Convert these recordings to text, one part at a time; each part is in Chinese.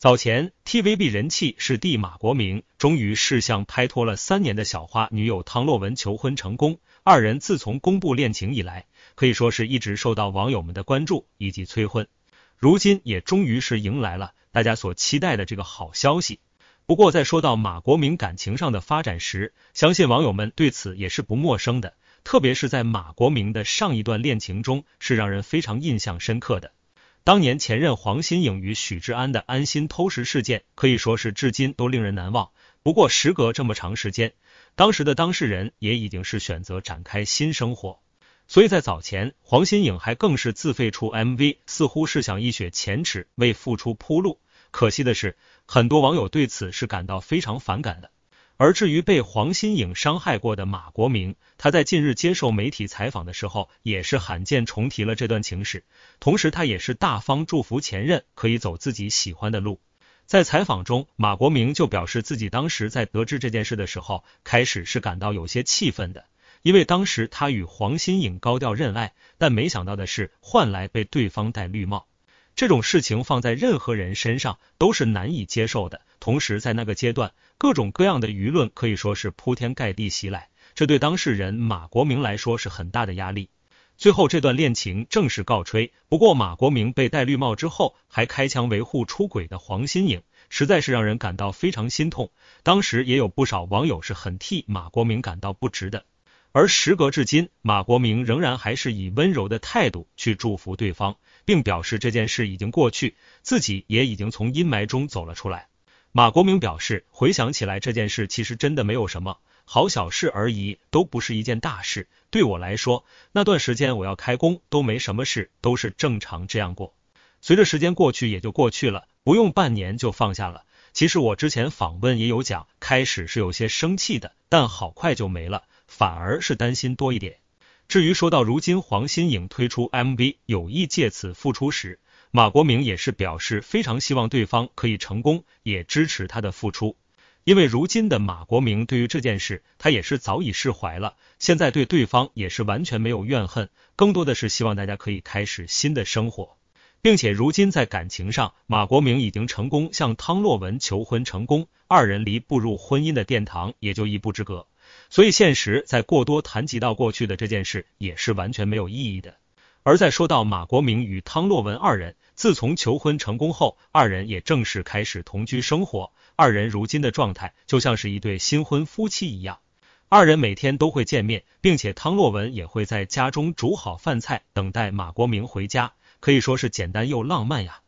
早前，TVB 人气是弟马国明，终于是向拍拖了三年的小花女友汤洛雯求婚成功。二人自从公布恋情以来，可以说是一直受到网友们的关注以及催婚。如今也终于是迎来了大家所期待的这个好消息。不过，在说到马国明感情上的发展时，相信网友们对此也是不陌生的。特别是在马国明的上一段恋情中，是让人非常印象深刻的。当年前任黄心颖与许志安的安心偷食事件，可以说是至今都令人难忘。不过时隔这么长时间，当时的当事人也已经是选择展开新生活。所以在早前，黄心颖还更是自费出 MV，似乎是想一雪前耻，为复出铺路。可惜的是，很多网友对此是感到非常反感的。而至于被黄新颖伤害过的马国明，他在近日接受媒体采访的时候，也是罕见重提了这段情史。同时，他也是大方祝福前任可以走自己喜欢的路。在采访中，马国明就表示自己当时在得知这件事的时候，开始是感到有些气愤的，因为当时他与黄新颖高调认爱，但没想到的是换来被对方戴绿帽。这种事情放在任何人身上都是难以接受的，同时在那个阶段，各种各样的舆论可以说是铺天盖地袭来，这对当事人马国明来说是很大的压力。最后这段恋情正式告吹，不过马国明被戴绿帽之后还开枪维护出轨的黄心颖，实在是让人感到非常心痛。当时也有不少网友是很替马国明感到不值的。而时隔至今，马国明仍然还是以温柔的态度去祝福对方，并表示这件事已经过去，自己也已经从阴霾中走了出来。马国明表示，回想起来这件事其实真的没有什么好小事而已，都不是一件大事。对我来说，那段时间我要开工都没什么事，都是正常这样过。随着时间过去，也就过去了，不用半年就放下了。其实我之前访问也有讲，开始是有些生气的，但好快就没了。反而是担心多一点。至于说到如今黄心颖推出 MV，有意借此复出时，马国明也是表示非常希望对方可以成功，也支持他的复出。因为如今的马国明对于这件事，他也是早已释怀了，现在对对方也是完全没有怨恨，更多的是希望大家可以开始新的生活。并且如今在感情上，马国明已经成功向汤洛雯求婚成功，二人离步入婚姻的殿堂也就一步之隔。所以，现实在过多谈及到过去的这件事也是完全没有意义的。而在说到马国明与汤洛雯二人，自从求婚成功后，二人也正式开始同居生活。二人如今的状态就像是一对新婚夫妻一样，二人每天都会见面，并且汤洛雯也会在家中煮好饭菜等待马国明回家，可以说是简单又浪漫呀。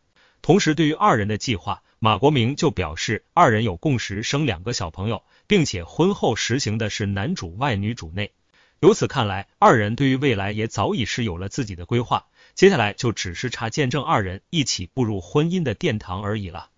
同时，对于二人的计划。马国明就表示，二人有共识生两个小朋友，并且婚后实行的是男主外女主内。由此看来，二人对于未来也早已是有了自己的规划，接下来就只是差见证二人一起步入婚姻的殿堂而已了。